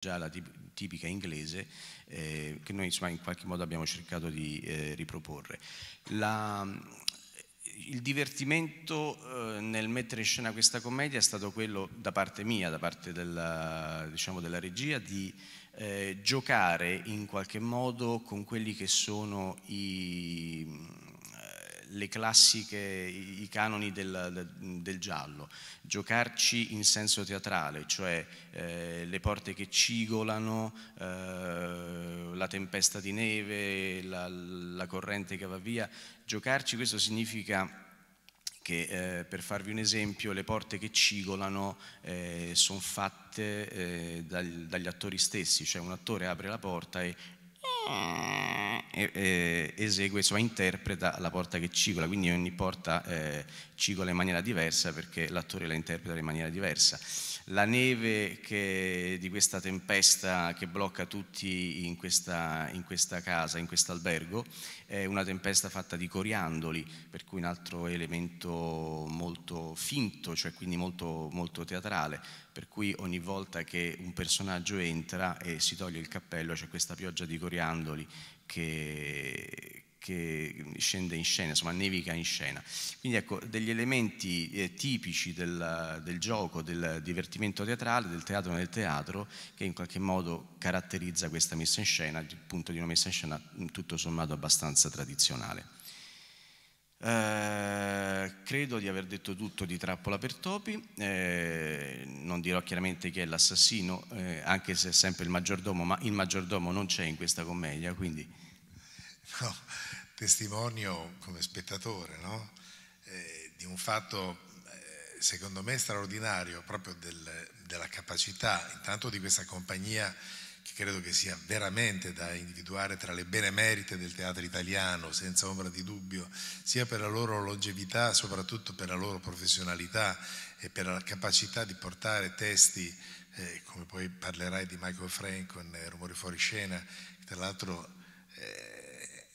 già la tipica inglese eh, che noi insomma, in qualche modo abbiamo cercato di eh, riproporre. La, il divertimento eh, nel mettere in scena questa commedia è stato quello da parte mia, da parte della, diciamo, della regia, di eh, giocare in qualche modo con quelli che sono i le classiche, i canoni del, del, giallo, giocarci in senso teatrale, cioè eh, le porte che cigolano, eh, la tempesta di neve, la, la corrente che va via, giocarci questo significa che eh, per farvi un esempio le porte che cigolano eh, sono fatte eh, dal, dagli attori stessi, cioè un attore apre la porta e e, esegue, insomma, interpreta la porta che cicola, quindi ogni porta eh, cicola in maniera diversa perché l'attore la interpreta in maniera diversa. La neve che, di questa tempesta che blocca tutti in questa, in questa casa, in questo albergo, è una tempesta fatta di coriandoli, per cui un altro elemento molto finto, cioè quindi molto, molto teatrale, per cui ogni volta che un personaggio entra e si toglie il cappello c'è questa pioggia di coriandoli Andoli che, che scende in scena, insomma nevica in scena. Quindi ecco degli elementi eh, tipici del, del, gioco, del divertimento teatrale, del teatro nel teatro, che in qualche modo caratterizza questa messa in scena, il punto di una messa in scena tutto sommato abbastanza tradizionale. Eh, credo di aver detto tutto di Trappola per Topi, eh, non dirò chiaramente chi è l'assassino, eh, anche se è sempre il maggiordomo, ma il maggiordomo non c'è in questa commedia, quindi... No, testimonio come spettatore no? Eh, di un fatto eh, secondo me straordinario proprio del, della capacità intanto di questa compagnia che credo che sia veramente da individuare tra le benemerite del teatro italiano, senza ombra di dubbio, sia per la loro longevità, soprattutto per la loro professionalità e per la capacità di portare testi, eh, come poi parlerai di Michael Frank con eh, Rumori fuori scena, tra l'altro eh,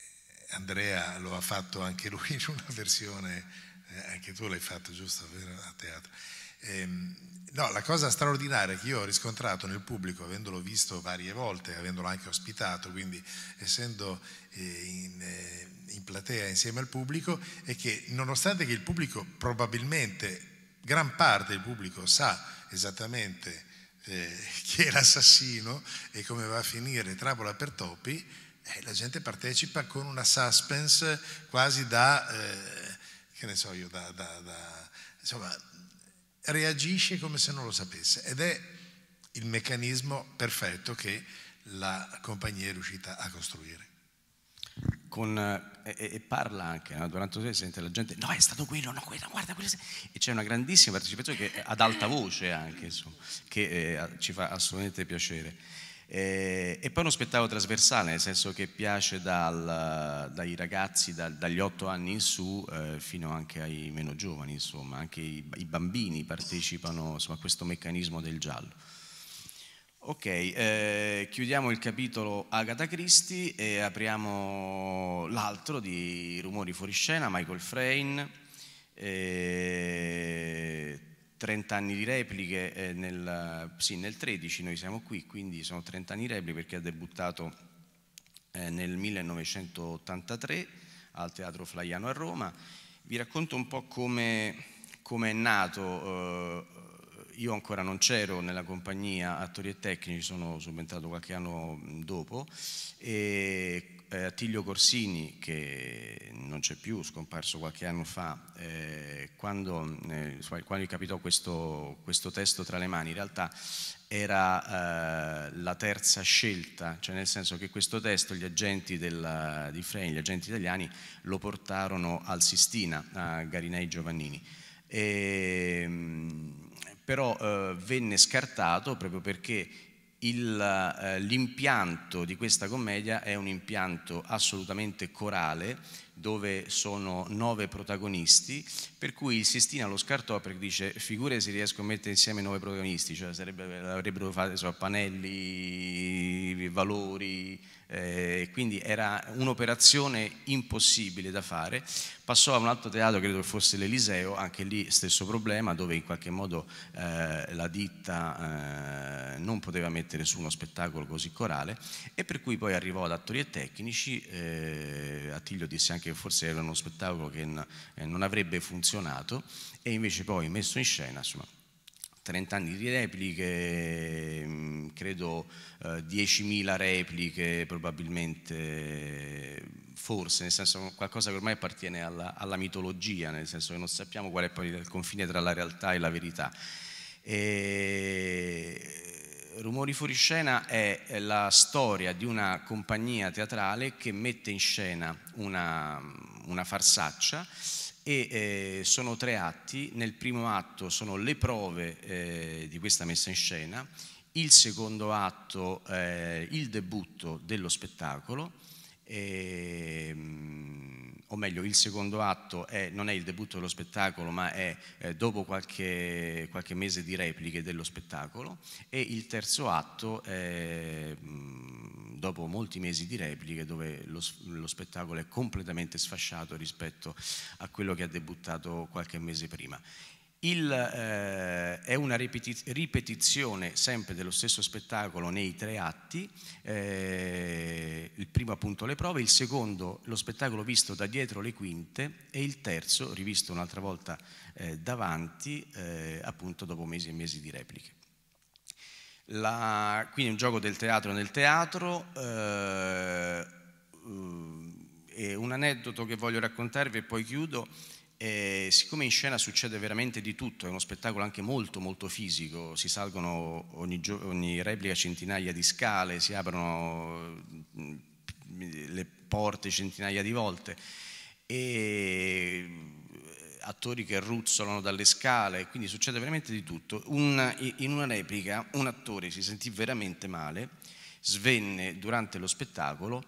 Andrea lo ha fatto anche lui in una versione, eh, anche tu l'hai fatto giusto, vero? a teatro. Ehm, no, la cosa straordinaria che io ho riscontrato nel pubblico, avendolo visto varie volte, avendolo anche ospitato, quindi essendo eh, in, eh, in platea insieme al pubblico, è che nonostante che il pubblico probabilmente, gran parte del pubblico sa esattamente eh, chi è l'assassino e come va a finire Trabola per topi, eh, la gente partecipa con una suspense quasi da, eh, che ne so io, da, da, da insomma, reagisce come se non lo sapesse ed è il meccanismo perfetto che la compagnia è riuscita a costruire. Con, eh, e, e, parla anche no? Eh, durante la sente la gente no è stato quello no quello guarda quello e c'è una grandissima partecipazione che, ad alta voce anche insomma, che eh, ci fa assolutamente piacere eh, e, poi uno spettacolo trasversale, nel senso che piace dal, dai ragazzi dal, dagli otto anni in su eh, fino anche ai meno giovani, insomma, anche i, i bambini partecipano insomma, a questo meccanismo del giallo. Ok, eh, chiudiamo il capitolo Agatha Christie e apriamo l'altro di Rumori fuori scena, Michael Frain. Eh, 30 anni di repliche eh, nel, sì, nel 13 noi siamo qui, quindi sono 30 anni di repliche perché ha debuttato eh, nel 1983 al Teatro Flaiano a Roma. Vi racconto un po' come, come è nato, eh, io ancora non c'ero nella compagnia Attori e Tecnici, sono subentrato qualche anno dopo, e eh, Attilio Corsini, che non c'è più, scomparso qualche anno fa, eh, quando, eh, quando, gli capitò questo, questo, testo tra le mani, in realtà era eh, la terza scelta, cioè nel senso che questo testo gli agenti della, di Frein, gli agenti italiani, lo portarono al Sistina, a Garinei Giovannini. E, ehm, però eh, venne scartato proprio perché eh, l'impianto eh, di questa commedia è un impianto assolutamente corale dove sono nove protagonisti, per cui il Sistina lo scartò perché dice figure se riesco a mettere insieme nove protagonisti, cioè sarebbe, avrebbero fatto so, pannelli, valori, eh, quindi era un'operazione impossibile da fare. Passò a un altro teatro, credo che fosse l'Eliseo, anche lì stesso problema, dove in qualche modo eh, la ditta eh, non poteva mettere su uno spettacolo così corale e per cui poi arrivò ad attori e tecnici, eh, Attilio disse anche perché forse era uno spettacolo che eh, non avrebbe funzionato e invece poi messo in scena, insomma, 30 anni di repliche, mm, credo 10.000 eh, repliche probabilmente, forse, nel senso qualcosa che ormai appartiene alla, alla mitologia, nel senso che non sappiamo qual è poi il confine tra la realtà e la verità. E Rumori fuori scena è la storia di una compagnia teatrale che mette in scena una, una farsaccia e eh, sono tre atti. Nel primo atto sono le prove eh, di questa messa in scena, il secondo atto eh, il debutto dello spettacolo. E, ehm, o meglio il secondo atto è, non è il debutto dello spettacolo ma è eh, dopo qualche, qualche, mese di repliche dello spettacolo e il terzo atto è mm, dopo molti mesi di repliche dove lo, lo, spettacolo è completamente sfasciato rispetto a quello che ha debuttato qualche mese prima. Il, eh, è una ripetizione sempre dello stesso spettacolo nei tre atti, eh, il primo appunto le prove, il secondo lo spettacolo visto da dietro le quinte e il terzo rivisto un'altra volta eh, davanti eh, appunto dopo mesi e mesi di repliche. La, quindi un gioco del teatro nel teatro. Eh, mm, un aneddoto che voglio raccontarvi e poi chiudo e siccome in scena succede veramente di tutto, è uno spettacolo anche molto molto fisico, si salgono ogni, ogni replica centinaia di scale, si aprono mm, le porte centinaia di volte e eh, attori che ruzzolano dalle scale, quindi succede veramente di tutto. Una, in una replica un attore si sentì veramente male, svenne durante lo spettacolo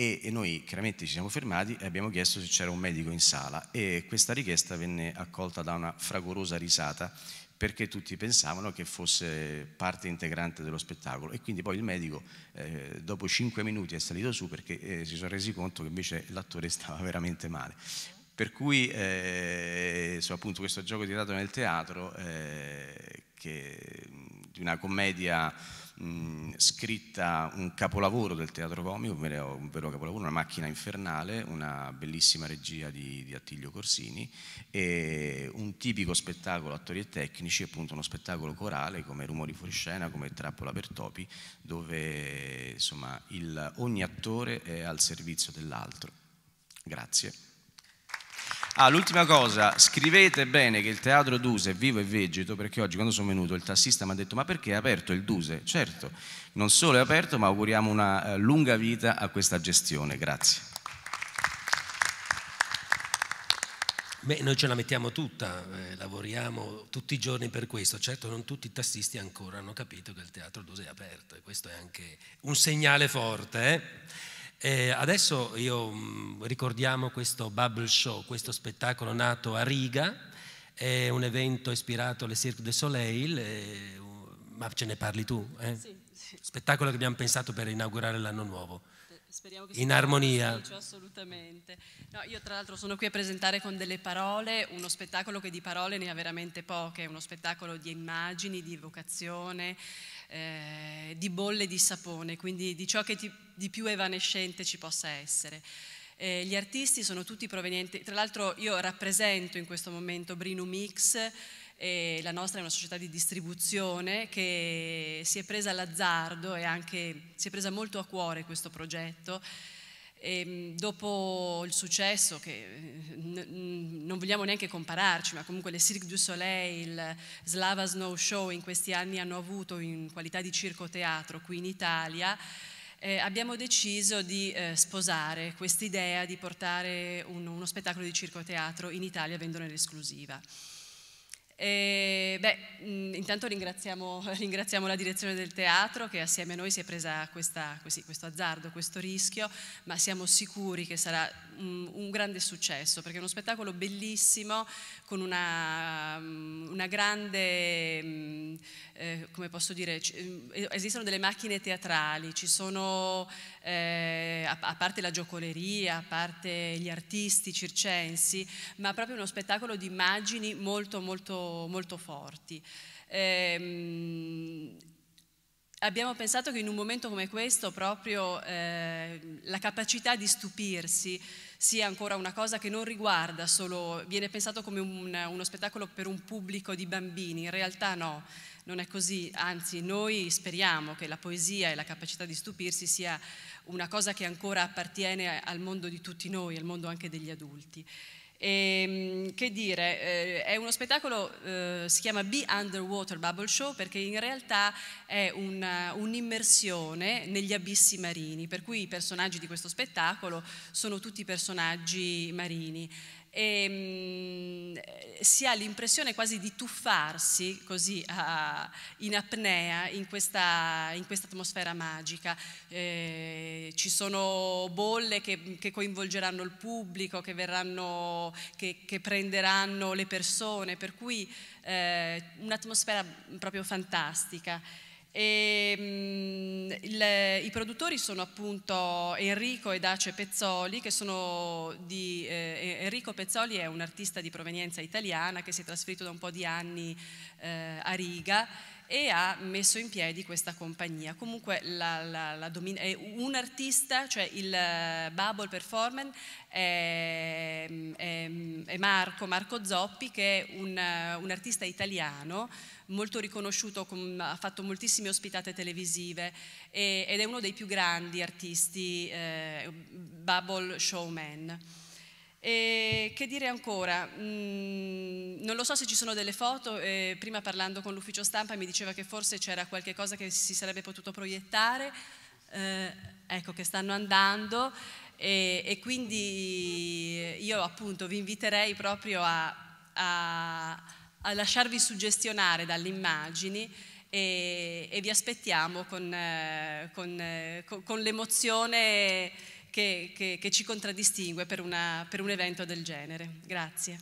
e, e noi chiaramente ci siamo fermati e abbiamo chiesto se c'era un medico in sala e questa richiesta venne accolta da una fragorosa risata perché tutti pensavano che fosse parte integrante dello spettacolo e quindi poi il medico eh, dopo cinque minuti è salito su perché eh, si sono resi conto che invece l'attore stava veramente male. Per cui eh, so, appunto questo gioco tirato nel teatro eh, che di una commedia scritta, un capolavoro del teatro comico, un vero capolavoro, una macchina infernale, una bellissima regia di, di Attilio Corsini e un tipico spettacolo attori e tecnici, appunto uno spettacolo corale come Rumori fuori scena, come Trappola per topi, dove insomma il, ogni attore è al servizio dell'altro. Grazie. Ah, l'ultima cosa, scrivete bene che il teatro Duse è vivo e vegeto, perché oggi quando sono venuto il tassista mi ha detto ma perché è aperto il Duse? Certo, non solo è aperto, ma auguriamo una eh, lunga vita a questa gestione. Grazie. Beh, noi ce la mettiamo tutta, eh, lavoriamo tutti i giorni per questo. Certo, non tutti i tassisti ancora hanno capito che il teatro Duse è aperto e questo è anche un segnale forte. Eh? E eh, adesso io, mh, mm, ricordiamo questo Bubble Show, questo spettacolo nato a Riga, è un evento ispirato alle Cirque du Soleil, e, eh, ma ce ne parli tu? Eh? Sì, sì. Spettacolo che abbiamo pensato per inaugurare l'anno nuovo speriamo che in armonia. Felice, assolutamente. No, io tra l'altro sono qui a presentare con delle parole uno spettacolo che di parole ne ha veramente poche, uno spettacolo di immagini, di evocazione, eh, di bolle di sapone, quindi di ciò che ti, di più evanescente ci possa essere. Eh, gli artisti sono tutti provenienti, tra l'altro io rappresento in questo momento Brinu Mix, eh, la nostra è una società di distribuzione che si è presa all'azzardo e anche si è presa molto a cuore questo progetto e ehm, dopo il successo, che eh, non vogliamo neanche compararci, ma comunque le Cirque du Soleil, Slava Snow Show in questi anni hanno avuto in qualità di circo teatro qui in Italia, eh, abbiamo deciso di eh, sposare idea di portare un, uno spettacolo di circo teatro in Italia vendone l'esclusiva. E, beh, mm, intanto ringraziamo, ringraziamo, la direzione del teatro che assieme a noi si è presa questa, così, questo azzardo, questo rischio, ma siamo sicuri che sarà un, mm, un grande successo perché è uno spettacolo bellissimo con una, mm, una grande, eh, come posso dire, esistono delle macchine teatrali, ci sono eh, a, a, parte la giocoleria, a parte gli artisti circensi, ma proprio uno spettacolo di immagini molto, molto, molto forti. Eh, Abbiamo pensato che in un momento come questo proprio eh, la capacità di stupirsi sia ancora una cosa che non riguarda solo, viene pensato come un, uno spettacolo per un pubblico di bambini, in realtà no, non è così, anzi noi speriamo che la poesia e la capacità di stupirsi sia una cosa che ancora appartiene al mondo di tutti noi, al mondo anche degli adulti. E, ehm, che dire, eh, è uno spettacolo, eh, si chiama Be Underwater Bubble Show perché in realtà è una, un'immersione negli abissi marini, per cui i personaggi di questo spettacolo sono tutti personaggi marini e, ehm, si ha l'impressione quasi di tuffarsi così a, in apnea in questa, in questa atmosfera magica. Eh, ci sono bolle che, che, coinvolgeranno il pubblico, che, verranno, che, che prenderanno le persone, per cui eh, un'atmosfera proprio fantastica. E, um, il, I produttori sono appunto Enrico e Dace Pezzoli, che sono di, eh, Enrico Pezzoli è un artista di provenienza italiana che si è trasferito da un po' di anni eh, a Riga e ha messo in piedi questa compagnia. Comunque la, la, la un artista, cioè il eh, Bubble Performance, è, è, è Marco, Marco, Zoppi, che è un, eh, un artista italiano molto riconosciuto, con, ha fatto moltissime ospitate televisive e, ed è uno dei più grandi artisti, eh, Bubble Showman. E che dire ancora? Mm, non lo so se ci sono delle foto, prima parlando con l'ufficio stampa mi diceva che forse c'era qualche cosa che si sarebbe potuto proiettare, eh, ecco che stanno andando e, quindi io appunto vi inviterei proprio a, a, a lasciarvi suggestionare dalle immagini e, e vi aspettiamo con, eh, con, eh, con l'emozione che, che, che ci contraddistingue per, una, per un evento del genere. Grazie.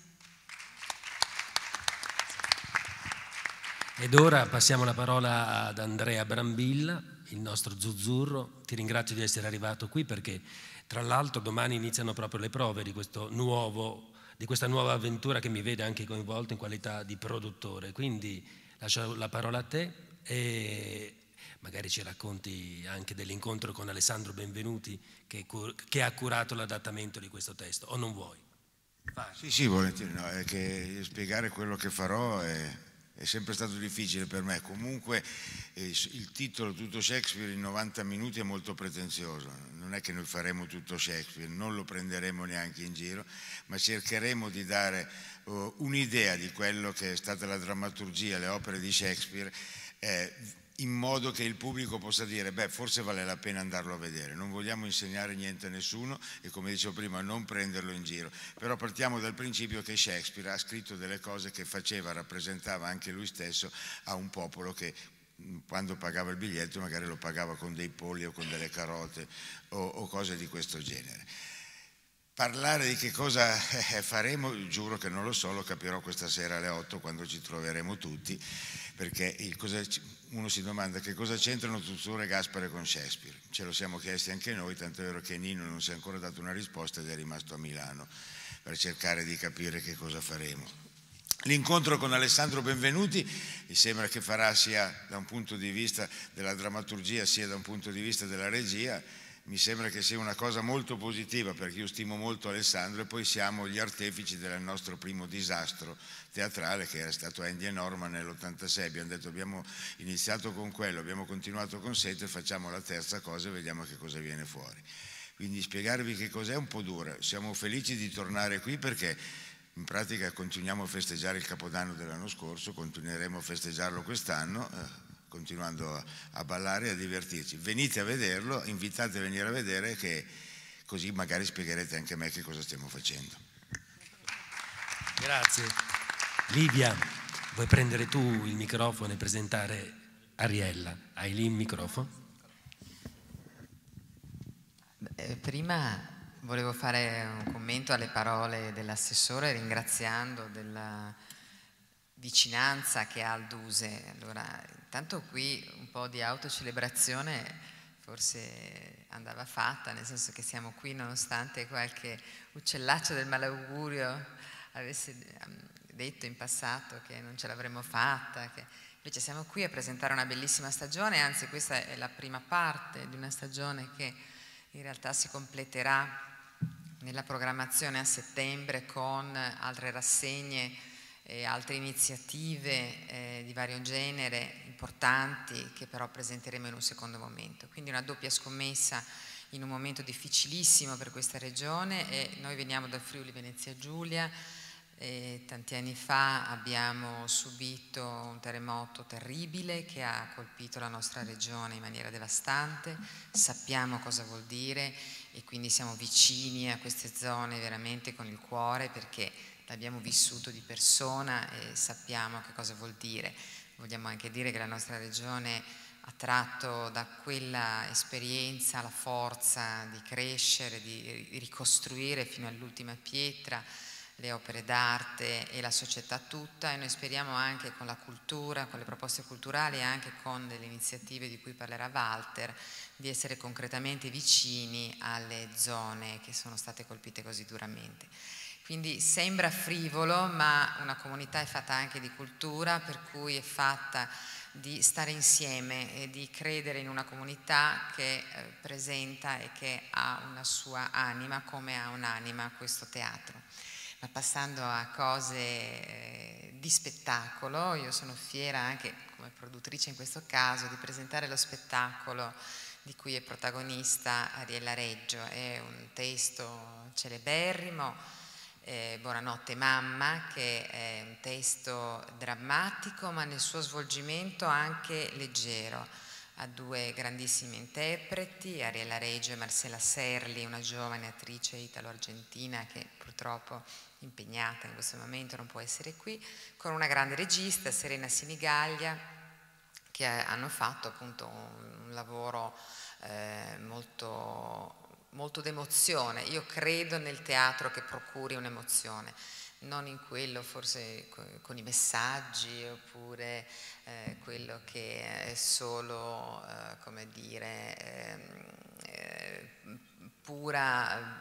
Ed ora passiamo la parola ad Andrea Brambilla, il nostro zuzzurro. Ti ringrazio di essere arrivato qui perché tra l'altro domani iniziano proprio le prove di, nuovo, di, questa nuova avventura che mi vede anche coinvolto in qualità di produttore. Quindi lascio la parola a te e magari ci racconti anche dell'incontro con Alessandro Benvenuti che, che ha curato l'adattamento di questo testo, o non vuoi? Vai. Sì, sì, volentieri, no, è che spiegare quello che farò è, è sempre stato difficile per me. Comunque eh, il titolo Tutto Shakespeare in 90 minuti è molto pretenzioso, non è che noi faremo tutto Shakespeare, non lo prenderemo neanche in giro, ma cercheremo di dare uh, un'idea di quello che è stata la drammaturgia, le opere di Shakespeare. Eh, in modo che il pubblico possa dire beh forse vale la pena andarlo a vedere, non vogliamo insegnare niente a nessuno e come dicevo prima non prenderlo in giro, però partiamo dal principio che Shakespeare ha scritto delle cose che faceva, rappresentava anche lui stesso a un popolo che quando pagava il biglietto magari lo pagava con dei polli o con delle carote o, o cose di questo genere. Parlare di che cosa eh, faremo, giuro che non lo so, lo capirò questa sera alle 8 quando ci troveremo tutti, perché uno si domanda che cosa c'entrano Tuttore e Gaspare con Shakespeare. Ce lo siamo chiesti anche noi, tanto è vero che Nino non si è ancora dato una risposta ed è rimasto a Milano per cercare di capire che cosa faremo. L'incontro con Alessandro Benvenuti mi sembra che farà sia da un punto di vista della drammaturgia sia da un punto di vista della regia mi sembra che sia una cosa molto positiva perché io stimo molto Alessandro e poi siamo gli artefici del nostro primo disastro teatrale che era stato Andy e Norma nell'86. Abbiamo detto abbiamo iniziato con quello, abbiamo continuato con Sete, facciamo la terza cosa e vediamo che cosa viene fuori. Quindi spiegarvi che cos'è è un po' dura. Siamo felici di tornare qui perché in pratica continuiamo a festeggiare il Capodanno dell'anno scorso, continueremo a festeggiarlo quest'anno eh, continuando a ballare e a divertirci. Venite a vederlo, invitate a venire a vedere che così magari spiegherete anche a me che cosa stiamo facendo. Grazie. Livia, vuoi prendere tu il microfono e presentare Ariella? Hai lì il microfono? Eh, prima volevo fare un commento alle parole dell'assessore ringraziando della vicinanza che ha al Duse. Allora, intanto qui un po' di autocelebrazione forse andava fatta, nel senso che siamo qui nonostante qualche uccellaccio del malaugurio avesse ehm, detto in passato che non ce l'avremmo fatta, che invece siamo qui a presentare una bellissima stagione, anzi questa è la prima parte di una stagione che in realtà si completerà nella programmazione a settembre con altre rassegne e altre iniziative eh, di vario genere importanti che però presenteremo in un secondo momento. Quindi una doppia scommessa in un momento difficilissimo per questa regione e noi veniamo dal Friuli Venezia Giulia e tanti anni fa abbiamo subito un terremoto terribile che ha colpito la nostra regione in maniera devastante, sappiamo cosa vuol dire e quindi siamo vicini a queste zone veramente con il cuore perché l'abbiamo vissuto di persona e sappiamo che cosa vuol dire. Vogliamo anche dire che la nostra regione ha tratto da quella esperienza la forza di crescere, di ricostruire fino all'ultima pietra le opere d'arte e la società tutta e noi speriamo anche con la cultura, con le proposte culturali e anche con delle iniziative di cui parlerà Walter, di essere concretamente vicini alle zone che sono state colpite così duramente. Quindi sembra frivolo, ma una comunità è fatta anche di cultura, per cui è fatta di stare insieme e di credere in una comunità che eh, presenta e che ha una sua anima, come ha un'anima questo teatro. Ma passando a cose eh, di spettacolo, io sono fiera anche come produttrice in questo caso di presentare lo spettacolo di cui è protagonista Ariella Reggio, è un testo celeberrimo eh, Buonanotte mamma, che è un testo drammatico ma nel suo svolgimento anche leggero. Ha due grandissimi interpreti, Ariella Reggio e Marcella Serli, una giovane attrice italo-argentina che purtroppo è impegnata in questo momento non può essere qui, con una grande regista, Serena Sinigaglia, che hanno fatto appunto un, un lavoro eh, molto molto d'emozione. Io credo nel teatro che procuri un'emozione, non in quello forse con i messaggi oppure eh, quello che è solo, eh, come dire, ehm, eh, pura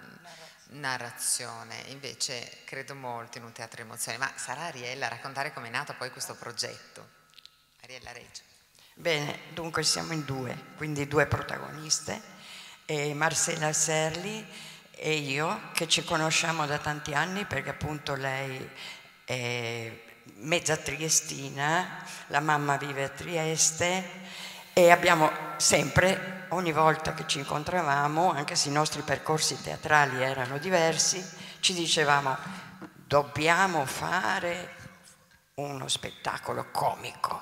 narrazione. Invece credo molto in un teatro di emozione. Ma sarà Ariella a raccontare è nato poi questo progetto? Ariella Reggio. Bene, dunque siamo in due, quindi due protagoniste e Marcella Serli e io che ci conosciamo da tanti anni perché appunto lei è mezza triestina, la mamma vive a Trieste e abbiamo sempre, ogni volta che ci incontravamo, anche se i nostri percorsi teatrali erano diversi, ci dicevamo dobbiamo fare uno spettacolo comico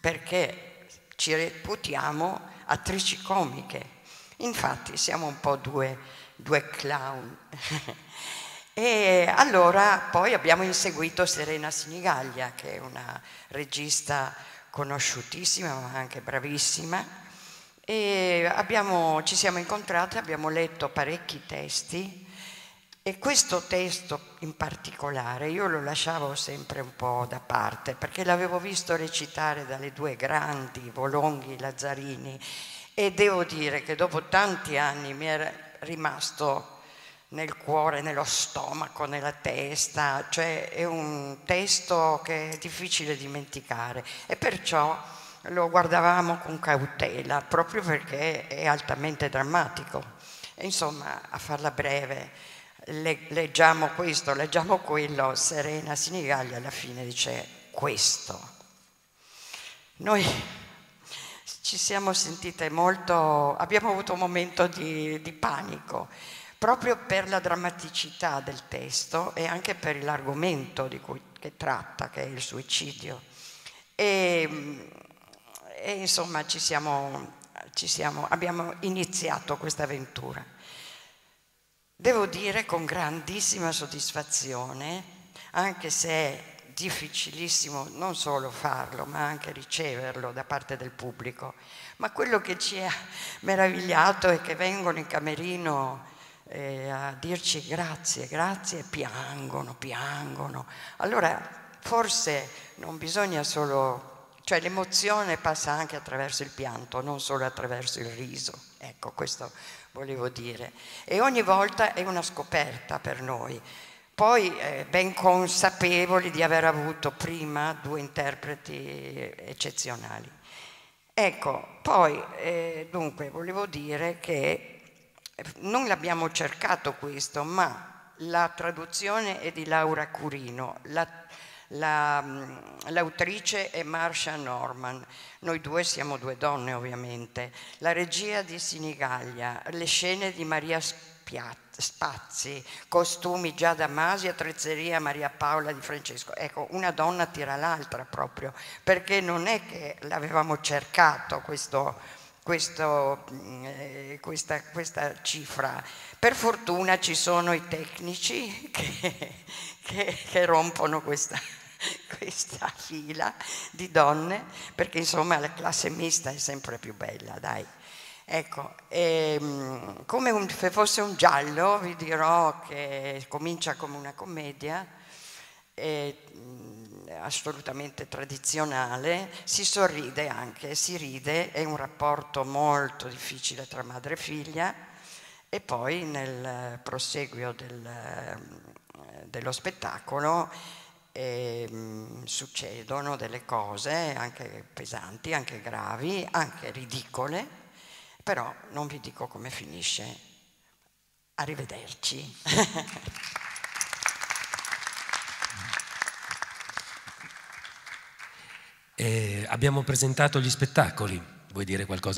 perché ci reputiamo attrici comiche Infatti siamo un po' due, due clown. e allora poi abbiamo inseguito Serena Sinigaglia, che è una regista conosciutissima ma anche bravissima. E abbiamo, ci siamo incontrate, abbiamo letto parecchi testi e questo testo in particolare io lo lasciavo sempre un po' da parte perché l'avevo visto recitare dalle due grandi, Volonghi, Lazzarini e devo dire che dopo tanti anni mi era rimasto nel cuore, nello stomaco, nella testa, cioè è un testo che è difficile dimenticare e perciò lo guardavamo con cautela proprio perché è altamente drammatico. E insomma, a farla breve, le, leggiamo questo, leggiamo quello, Serena Sinigalli alla fine dice questo. Noi ci siamo sentite molto, abbiamo avuto un momento di, di panico, proprio per la drammaticità del testo e anche per l'argomento di cui che tratta, che è il suicidio. E, e insomma ci siamo, ci siamo, abbiamo iniziato questa avventura. Devo dire con grandissima soddisfazione, anche se difficilissimo non solo farlo, ma anche riceverlo da parte del pubblico. Ma quello che ci ha meravigliato è che vengono in camerino eh, a dirci grazie, grazie, e piangono, piangono. Allora forse non bisogna solo, cioè l'emozione passa anche attraverso il pianto, non solo attraverso il riso. Ecco, questo volevo dire. E ogni volta è una scoperta per noi. Poi eh, ben consapevoli di aver avuto prima due interpreti eccezionali. Ecco, poi eh, dunque volevo dire che eh, non l'abbiamo cercato questo, ma la traduzione è di Laura Curino, la mm, l'autrice è Marcia Norman, noi due siamo due donne ovviamente, la regia di Sinigaglia, le scene di Maria Spiatti spazi, costumi già da Masi attrezzeria Maria Paola di Francesco. Ecco, una donna tira l'altra proprio, perché non è che l'avevamo cercato questo, questo, eh, questa, questa, cifra. Per fortuna ci sono i tecnici che, che, che rompono questa, questa fila di donne, perché insomma la classe mista è sempre più bella, dai. Ecco, e, ehm, come un, se fosse un giallo, vi dirò che comincia come una commedia, è, mm, assolutamente tradizionale, si sorride anche, si ride, è un rapporto molto difficile tra madre e figlia e poi nel proseguio del, eh, dello spettacolo eh, succedono delle cose anche pesanti, anche gravi, anche ridicole però non vi dico come finisce. Arrivederci. eh, abbiamo presentato gli spettacoli, vuoi dire qualcosa?